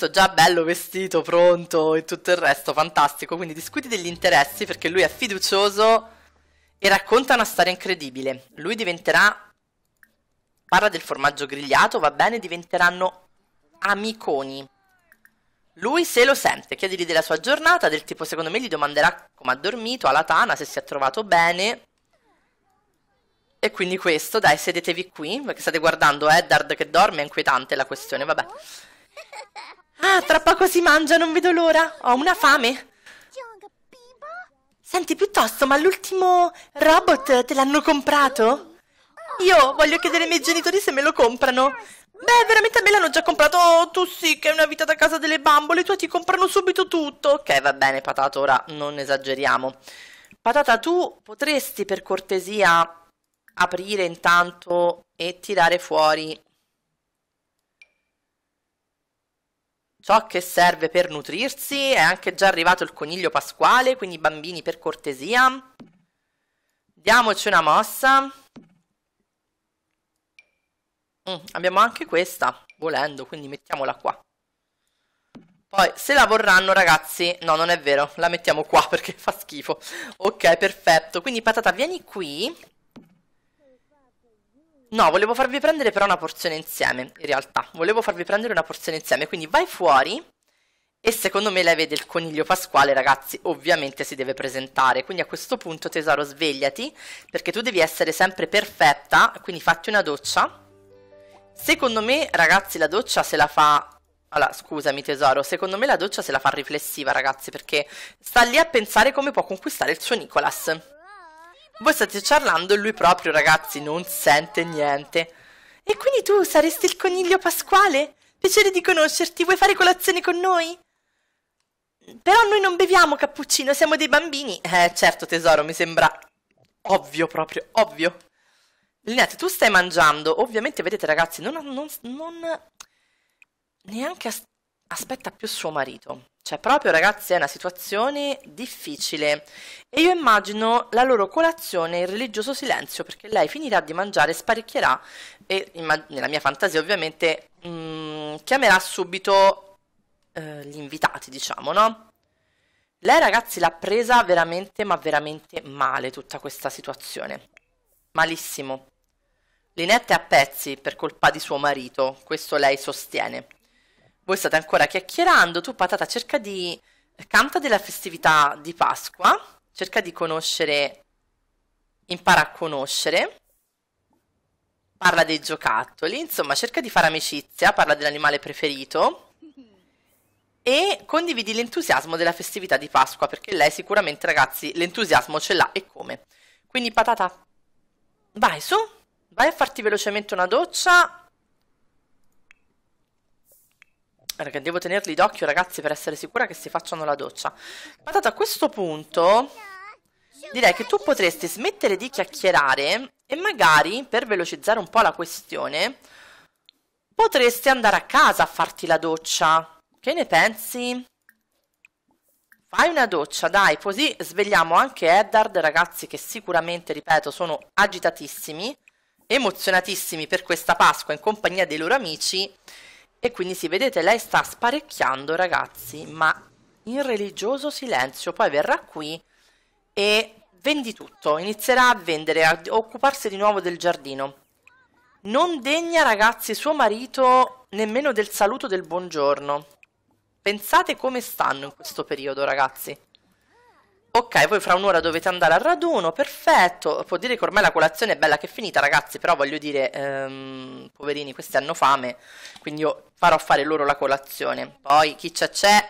Lorenzo già bello vestito, pronto e tutto il resto, fantastico. Quindi discuti degli interessi perché lui è fiducioso e racconta una storia incredibile. Lui diventerà. Parla del formaggio grigliato, va bene, diventeranno amiconi. Lui se lo sente, chiedigli della sua giornata, del tipo secondo me gli domanderà come ha dormito, alla tana, se si è trovato bene. E quindi questo, dai, sedetevi qui, perché state guardando Eddard che dorme, è inquietante la questione, vabbè. Ah, tra poco si mangia, non vedo l'ora. Ho una fame. Senti piuttosto, ma l'ultimo robot te l'hanno comprato? Io voglio chiedere ai miei genitori se me lo comprano. Beh, veramente a me l'hanno già comprato. Oh, tu sì che è una vita da casa delle bambole, tu ti comprano subito tutto. Ok, va bene, patata, ora non esageriamo. Patata, tu potresti per cortesia aprire intanto e tirare fuori ciò che serve per nutrirsi. È anche già arrivato il coniglio pasquale, quindi bambini per cortesia. Diamoci una mossa. Mm, abbiamo anche questa, volendo, quindi mettiamola qua. Poi, se la vorranno, ragazzi... No, non è vero, la mettiamo qua perché fa schifo. Ok, perfetto. Quindi, patata, vieni qui. No, volevo farvi prendere però una porzione insieme, in realtà. Volevo farvi prendere una porzione insieme, quindi vai fuori e secondo me lei vede il coniglio pasquale, ragazzi, ovviamente si deve presentare. Quindi a questo punto, tesoro, svegliati, perché tu devi essere sempre perfetta, quindi fatti una doccia. Secondo me, ragazzi, la doccia se la fa... Allora, scusami tesoro, secondo me la doccia se la fa riflessiva, ragazzi, perché sta lì a pensare come può conquistare il suo Nicolas. Voi state ciarlando e lui proprio, ragazzi, non sente niente. E quindi tu saresti il coniglio Pasquale? Piacere di conoscerti, vuoi fare colazione con noi? Però noi non beviamo cappuccino, siamo dei bambini. Eh, certo, tesoro, mi sembra ovvio proprio, ovvio. Lineate, tu stai mangiando. Ovviamente, vedete, ragazzi, non... non, non neanche a aspetta più suo marito. Cioè, proprio ragazzi, è una situazione difficile. E io immagino la loro colazione in religioso silenzio, perché lei finirà di mangiare, sparecchierà e, nella mia fantasia ovviamente, mh, mm, chiamerà subito eh, gli invitati, diciamo, no? Lei, ragazzi, l'ha presa veramente, ma veramente male tutta questa situazione. Malissimo. Linette è a pezzi per colpa di suo marito, questo lei sostiene. Voi state ancora chiacchierando, tu patata cerca di... canta della festività di Pasqua, cerca di conoscere, impara a conoscere, parla dei giocattoli, insomma cerca di fare amicizia, parla dell'animale preferito e condividi l'entusiasmo della festività di Pasqua, perché lei sicuramente ragazzi l'entusiasmo ce l'ha e come. Quindi patata, vai su, vai a farti velocemente una doccia, Perché devo tenerli d'occhio, ragazzi, per essere sicura che si facciano la doccia. Patata, a questo punto direi che tu potresti smettere di chiacchierare e magari, per velocizzare un po' la questione, potresti andare a casa a farti la doccia. Che ne pensi? Fai una doccia, dai, così svegliamo anche Eddard, ragazzi, che sicuramente, ripeto, sono agitatissimi, emozionatissimi per questa Pasqua in compagnia dei loro amici e quindi sì, vedete, lei sta sparecchiando ragazzi, ma in religioso silenzio, poi verrà qui e vendi tutto, inizierà a vendere, a occuparsi di nuovo del giardino. Non degna ragazzi suo marito nemmeno del saluto del buongiorno. Pensate come stanno in questo periodo ragazzi. Ok, voi fra un'ora dovete andare al raduno, perfetto. Può dire che ormai la colazione è bella che è finita, ragazzi, però voglio dire, ehm, poverini, questi hanno fame, quindi io farò fare loro la colazione. Poi chi c'è c'è,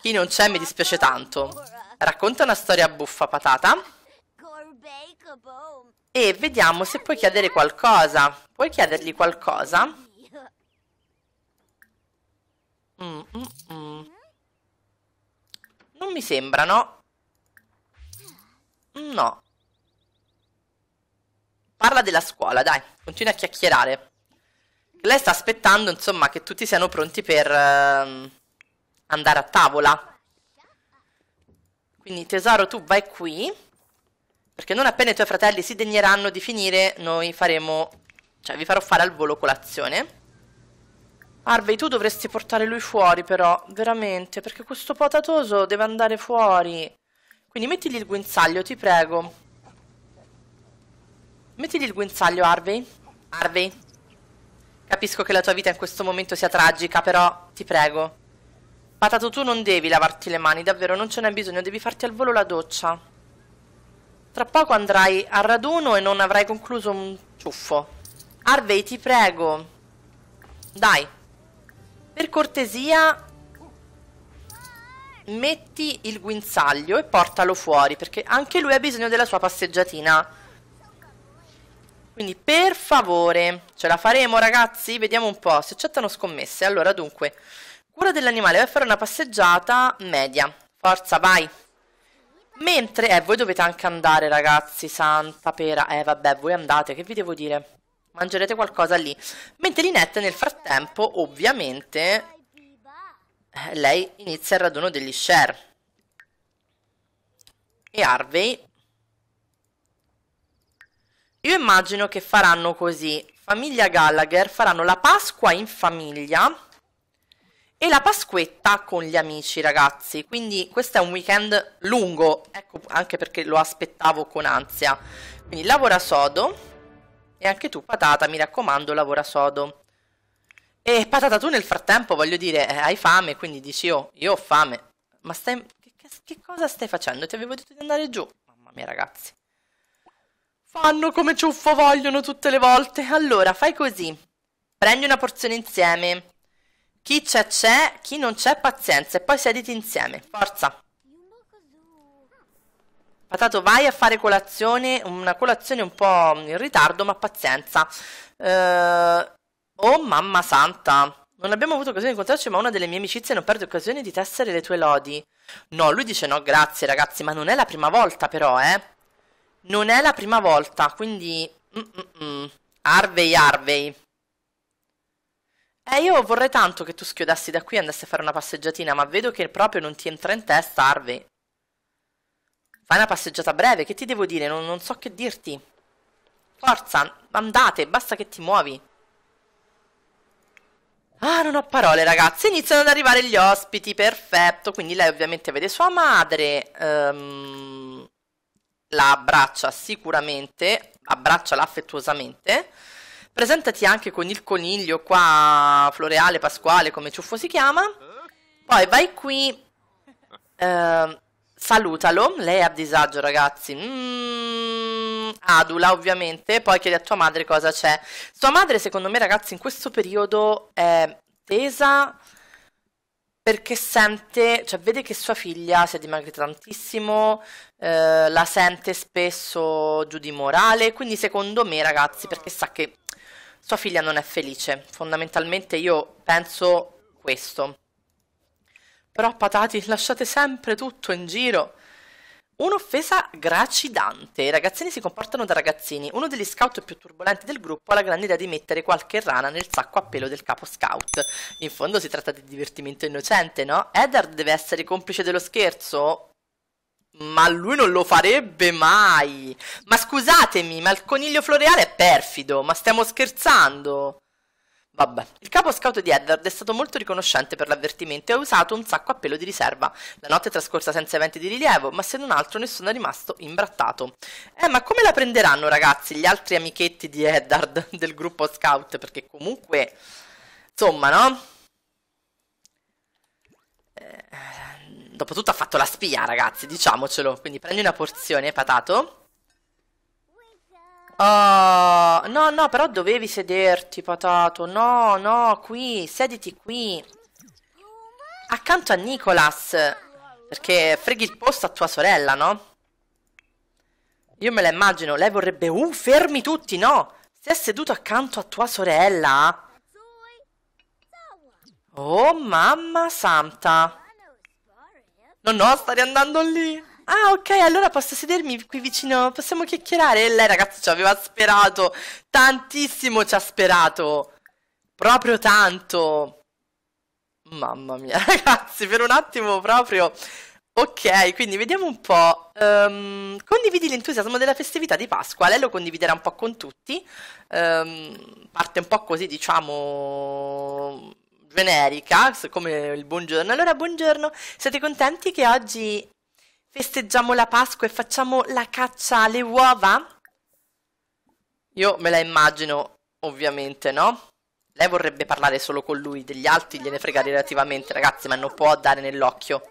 chi non c'è mi dispiace tanto. Racconta una storia buffa patata. E vediamo se puoi chiedere qualcosa. Puoi chiedergli qualcosa? Mm, mm, mm, Non mi sembra, no? No. Parla della scuola, dai, continua a chiacchierare. Lei sta aspettando, insomma, che tutti siano pronti per uh, andare a tavola. Quindi, tesoro, tu vai qui. Perché non appena i tuoi fratelli si degneranno di finire, noi faremo... Cioè, vi farò fare al volo colazione. Harvey, tu dovresti portare lui fuori, però. Veramente, perché questo potatoso deve andare fuori. Quindi mettigli il guinzaglio, ti prego. Mettigli il guinzaglio, Harvey. Harvey. Capisco che la tua vita in questo momento sia tragica, però ti prego. Patato tu non devi lavarti le mani, davvero, non ce n'è bisogno, devi farti al volo la doccia. Tra poco andrai al raduno e non avrai concluso un ciuffo. Harvey, ti prego. Dai. Per cortesia, metti il guinzaglio e portalo fuori, perché anche lui ha bisogno della sua passeggiatina. Quindi per favore, ce la faremo ragazzi? Vediamo un po', se accettano scommesse. Allora dunque, cura dell'animale, vai a fare una passeggiata media. Forza, vai! Mentre, eh, voi dovete anche andare ragazzi, santa pera. Eh vabbè, voi andate, che vi devo dire? Mangerete qualcosa lì. Mentre Linette nel frattempo, ovviamente, eh, lei inizia il raduno degli share. E Harvey io immagino che faranno così. Famiglia Gallagher faranno la Pasqua in famiglia e la Pasquetta con gli amici, ragazzi. Quindi questo è un weekend lungo, ecco anche perché lo aspettavo con ansia. Quindi lavora sodo e anche tu patata, mi raccomando, lavora sodo. E patata, tu nel frattempo, voglio dire, eh, hai fame, quindi dici, io, oh, io ho fame. Ma stai... Che, che cosa stai facendo? Ti avevo detto di andare giù. Mamma mia, ragazzi. Fanno come ciuffo vogliono tutte le volte. Allora, fai così. Prendi una porzione insieme. Chi c'è c'è, chi non c'è pazienza e poi sediti insieme. Forza. Patato, vai a fare colazione, una colazione un po' in ritardo, ma pazienza. Eh, Oh mamma santa! Non abbiamo avuto occasione di incontrarci, ma una delle mie amicizie non perde occasione di tessere le tue lodi. No, lui dice no, grazie ragazzi, ma non è la prima volta però, eh. Non è la prima volta, quindi... mm mm Harvey, Harvey. Eh, io vorrei tanto che tu schiodassi da qui e andassi a fare una passeggiatina, ma vedo che proprio non ti entra in testa, Harvey. Fai una passeggiata breve, che ti devo dire? Non, non so che dirti. Forza, andate, basta che ti muovi. Ah, non ho parole, ragazzi. Iniziano ad arrivare gli ospiti, perfetto. Quindi lei ovviamente vede sua madre. Um, la abbraccia sicuramente, abbracciala affettuosamente. Presentati anche con il coniglio qua, floreale, pasquale, come ciuffo si chiama. Poi vai qui. Uh, Salutalo, lei è a disagio ragazzi. Mm, adula ovviamente, poi chiedi a tua madre cosa c'è. Sua madre secondo me ragazzi in questo periodo è tesa perché sente, cioè vede che sua figlia si è dimagrita tantissimo, eh, la sente spesso giù di morale, quindi secondo me ragazzi, perché sa che sua figlia non è felice, fondamentalmente io penso questo. Però patati, lasciate sempre tutto in giro. Un'offesa gracidante. I ragazzini si comportano da ragazzini. Uno degli scout più turbolenti del gruppo ha la grande idea di mettere qualche rana nel sacco a pelo del capo scout. In fondo si tratta di divertimento innocente, no? Eddard deve essere complice dello scherzo? Ma lui non lo farebbe mai. Ma scusatemi, ma il coniglio floreale è perfido. Ma stiamo scherzando. Vabbè. Il capo scout di Edward è stato molto riconoscente per l'avvertimento e ha usato un sacco a pelo di riserva. La notte è trascorsa senza eventi di rilievo, ma se non altro nessuno è rimasto imbrattato. Eh, ma come la prenderanno, ragazzi, gli altri amichetti di Eddard del gruppo scout? Perché comunque. Insomma, no? Eh, Dopotutto ha fatto la spia, ragazzi, diciamocelo. Quindi prendi una porzione, patato. Oh, no, no, però dovevi sederti, patato. No, no, qui, sediti qui. Accanto a Nicolas. Perché freghi il posto a tua sorella, no? Io me la immagino, lei vorrebbe... Uh, fermi tutti, no! Si è seduto accanto a tua sorella. Oh, mamma santa. No, no, stai andando lì. Ah, ok, allora posso sedermi qui vicino, possiamo chiacchierare. E lei, ragazzi, ci aveva sperato tantissimo, ci ha sperato. Proprio tanto. Mamma mia, ragazzi, per un attimo proprio. Ok, quindi vediamo un po'. Um, condividi l'entusiasmo della festività di Pasqua. Lei lo condividerà un po' con tutti. Um, parte un po' così, diciamo generica, come il buongiorno. Allora, buongiorno, siete contenti che oggi Festeggiamo la Pasqua e facciamo la caccia alle uova? Io me la immagino, ovviamente, no? Lei vorrebbe parlare solo con lui, degli altri gliene frega relativamente, ragazzi, ma non può dare nell'occhio.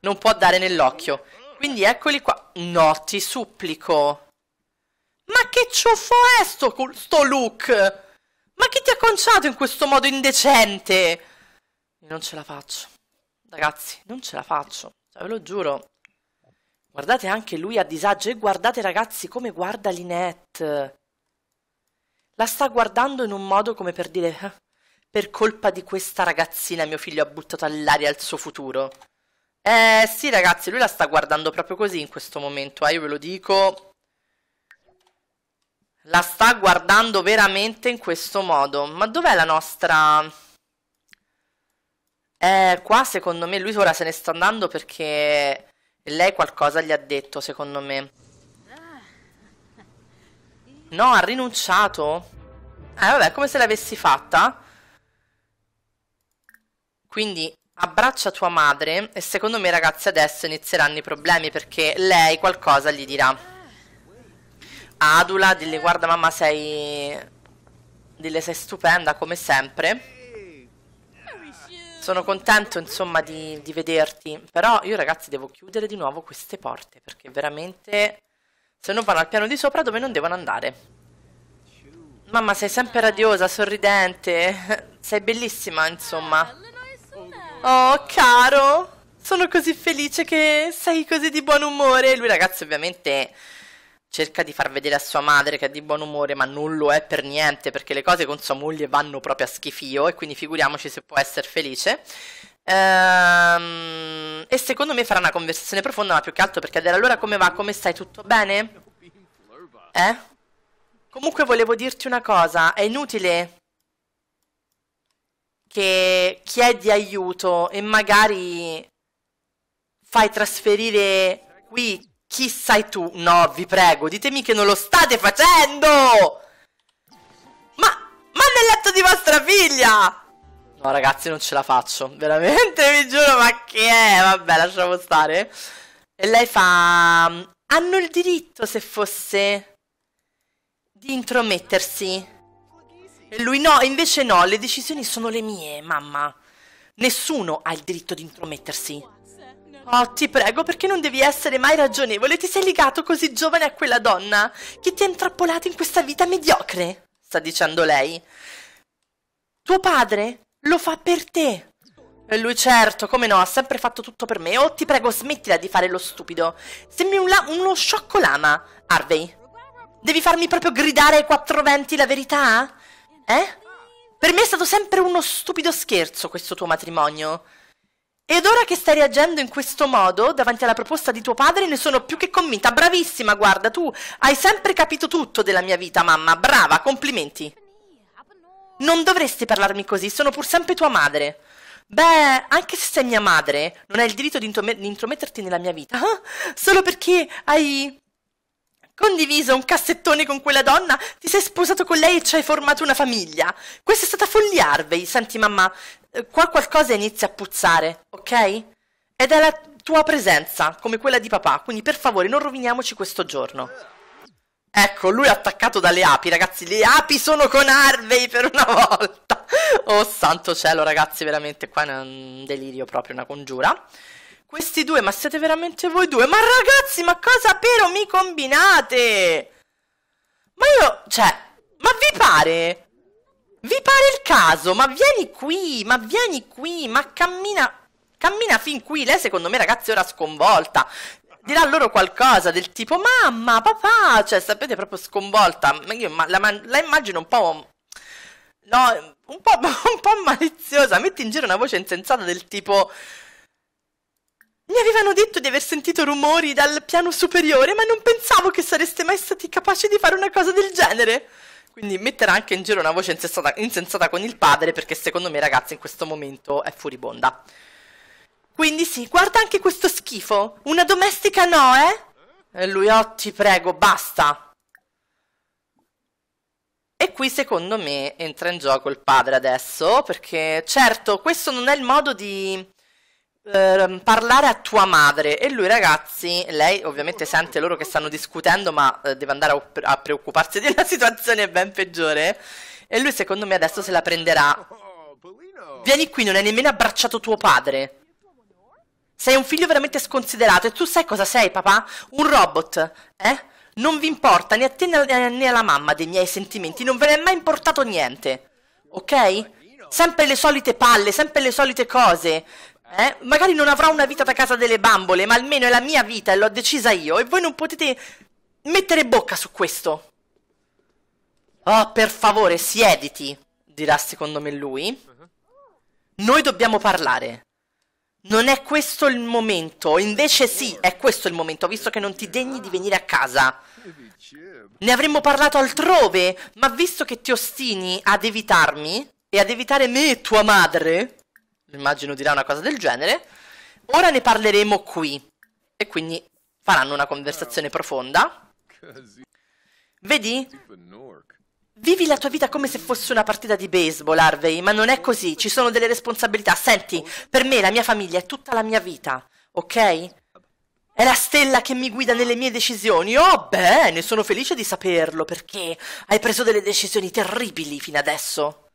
Non può dare nell'occhio. Quindi eccoli qua. No, ti supplico. Ma che ciuffo è sto, sto look? Ma chi ti ha conciato in questo modo indecente? Non ce la faccio. Ragazzi, non ce la faccio. Cioè, ve lo giuro. Guardate anche lui a disagio e guardate ragazzi come guarda Linette. La sta guardando in un modo come per dire eh, per colpa di questa ragazzina mio figlio ha buttato all'aria il suo futuro. Eh sì ragazzi, lui la sta guardando proprio così in questo momento, eh, io ve lo dico. La sta guardando veramente in questo modo. Ma dov'è la nostra... Eh, qua secondo me lui ora se ne sta andando perché lei qualcosa gli ha detto, secondo me. No, ha rinunciato. Eh, vabbè, come se l'avessi fatta. Quindi abbraccia tua madre e secondo me ragazzi adesso inizieranno i problemi perché lei qualcosa gli dirà. Adula, dille guarda mamma sei... Dille sei stupenda come sempre sono contento insomma di, di vederti, però io ragazzi devo chiudere di nuovo queste porte perché veramente se non vanno al piano di sopra dove non devono andare. Mamma sei sempre radiosa, sorridente, sei bellissima insomma. Oh caro, sono così felice che sei così di buon umore. Lui ragazzi ovviamente cerca di far vedere a sua madre che è di buon umore, ma non lo è per niente perché le cose con sua moglie vanno proprio a schifio e quindi figuriamoci se può essere felice. Ehm, e secondo me farà una conversazione profonda, ma più che altro perché chiedere allora come va, come stai, tutto bene? Eh? Comunque volevo dirti una cosa, è inutile che chiedi aiuto e magari fai trasferire qui chi sai tu? No, vi prego, ditemi che non lo state facendo! Ma, ma nel letto di vostra figlia! No ragazzi, non ce la faccio, veramente, vi giuro, ma che è? Vabbè, lasciamo stare. E lei fa... Hanno il diritto, se fosse, di intromettersi. E lui no, invece no, le decisioni sono le mie, mamma. Nessuno ha il diritto di intromettersi. Oh, ti prego, perché non devi essere mai ragionevole? Ti sei legato così giovane a quella donna che ti ha intrappolato in questa vita mediocre, sta dicendo lei. Tuo padre lo fa per te. E lui certo, come no, ha sempre fatto tutto per me. Oh, ti prego, smettila di fare lo stupido. Sembri un uno sciocco lama, Harvey. Devi farmi proprio gridare ai quattro venti la verità? Eh? Per me è stato sempre uno stupido scherzo questo tuo matrimonio. Ed ora che stai reagendo in questo modo davanti alla proposta di tuo padre, ne sono più che convinta. Bravissima, guarda, tu hai sempre capito tutto della mia vita, mamma. Brava, complimenti. Non dovresti parlarmi così, sono pur sempre tua madre. Beh, anche se sei mia madre, non hai il diritto di, di intrometterti nella mia vita. Eh? Solo perché hai condiviso un cassettone con quella donna, ti sei sposato con lei e ci hai formato una famiglia. Questa è stata follia, Harvey. Senti, mamma, qua qualcosa inizia a puzzare, ok? Ed è la tua presenza, come quella di papà, quindi per favore non roviniamoci questo giorno. Ecco, lui è attaccato dalle api, ragazzi, le api sono con Harvey per una volta. Oh santo cielo, ragazzi, veramente qua è un delirio proprio, una congiura. Questi due, ma siete veramente voi due? Ma ragazzi, ma cosa però mi combinate? Ma io, cioè, ma vi pare? Vi pare il caso? Ma vieni qui, ma vieni qui, ma cammina... Cammina fin qui, lei secondo me ragazzi ora sconvolta dirà loro qualcosa del tipo mamma, papà, cioè sapete proprio sconvolta, io la, la immagino un po'... No, un po', un po' maliziosa, metti in giro una voce insensata del tipo... Mi avevano detto di aver sentito rumori dal piano superiore, ma non pensavo che sareste mai stati capaci di fare una cosa del genere. Quindi metterà anche in giro una voce insensata, insensata con il padre perché secondo me ragazzi in questo momento è furibonda. Quindi sì, guarda anche questo schifo. Una domestica no, eh? E lui, oh ti prego, basta. E qui secondo me entra in gioco il padre adesso, perché certo questo non è il modo di eh, parlare a tua madre e lui ragazzi, lei ovviamente sente loro che stanno discutendo ma eh, deve andare a, a preoccuparsi della situazione ben peggiore e lui secondo me adesso se la prenderà. Oh, Vieni qui, non hai nemmeno abbracciato tuo padre. Sei un figlio veramente sconsiderato e tu sai cosa sei papà? Un robot, eh? Non vi importa né a te né alla mamma dei miei sentimenti, non ve ne è mai importato niente. Ok? Sempre le solite palle, sempre le solite cose. Eh? Magari non avrà una vita da casa delle bambole, ma almeno è la mia vita e l'ho decisa io e voi non potete mettere bocca su questo. Oh, per favore, siediti, dirà secondo me lui. Noi dobbiamo parlare. Non è questo il momento, invece sì, è questo il momento, visto che non ti degni di venire a casa. Ne avremmo parlato altrove, ma visto che ti ostini ad evitarmi e ad evitare me e tua madre, immagino dirà una cosa del genere. Ora ne parleremo qui e quindi faranno una conversazione oh. profonda. Vedi? Vivi la tua vita come se fosse una partita di baseball, Harvey, ma non è così, ci sono delle responsabilità. Senti, per me la mia famiglia è tutta la mia vita, ok? È la stella che mi guida nelle mie decisioni. Oh, bene, sono felice di saperlo perché hai preso delle decisioni terribili fino adesso.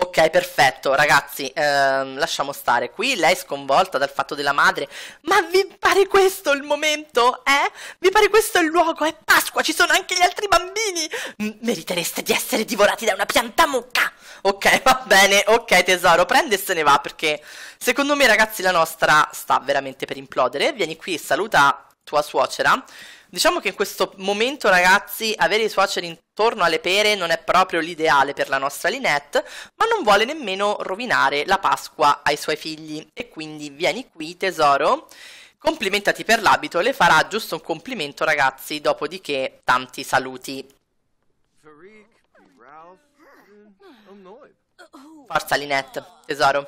Ok, perfetto, ragazzi, ehm, lasciamo stare qui. Lei è sconvolta dal fatto della madre. Ma vi pare questo il momento? Eh? Vi pare questo il luogo? È Pasqua, ci sono anche gli altri bambini. M meritereste di essere divorati da una pianta mucca. Ok, va bene, ok tesoro, prende e se ne va perché secondo me, ragazzi, la nostra sta veramente per implodere. Vieni qui, saluta tua suocera. Diciamo che in questo momento, ragazzi, avere i suoceri intorno alle pere non è proprio l'ideale per la nostra Linette, ma non vuole nemmeno rovinare la Pasqua ai suoi figli. E quindi vieni qui, tesoro. Complimentati per l'abito, le farà giusto un complimento, ragazzi, dopodiché tanti saluti. Forza Linette, tesoro.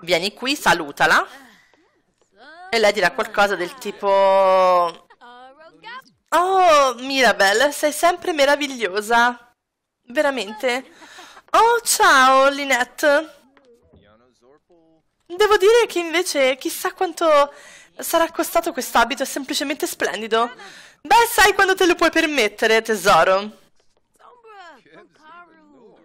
Vieni qui, salutala. E lei dirà qualcosa del tipo... Oh, Mirabel, sei sempre meravigliosa. Veramente. Oh, ciao, Linette. Devo dire che invece chissà quanto sarà costato quest'abito, è semplicemente splendido. Beh, sai quando te lo puoi permettere, tesoro.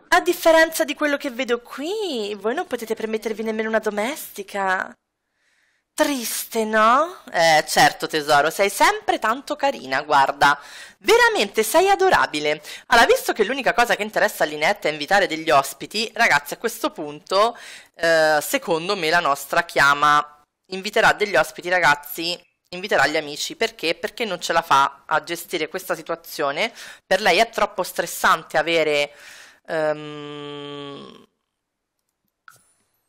A differenza di quello che vedo qui, voi non potete permettervi nemmeno una domestica. Triste, no? Eh, certo, tesoro, sei sempre tanto carina, guarda. Veramente sei adorabile. Allora, visto che l'unica cosa che interessa a Linette è invitare degli ospiti, ragazzi, a questo punto, eh, secondo me la nostra chiama inviterà degli ospiti, ragazzi, inviterà gli amici perché? Perché non ce la fa a gestire questa situazione. Per lei è troppo stressante avere um,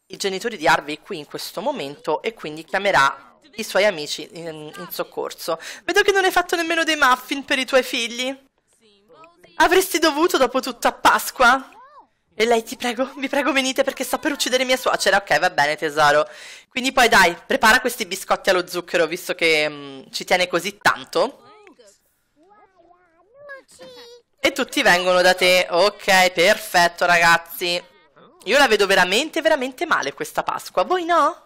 i genitori di Harvey qui in questo momento e quindi chiamerà i suoi amici in, in soccorso. Vedo che non hai fatto nemmeno dei muffin per i tuoi figli. Avresti dovuto dopo tutto a Pasqua? E lei ti prego, vi prego venite perché sta per uccidere mia suocera. Ok, va bene tesoro. Quindi poi dai, prepara questi biscotti allo zucchero visto che mh, mm, ci tiene così tanto. E tutti vengono da te. Ok, perfetto ragazzi. Io la vedo veramente, veramente male questa Pasqua. Voi no?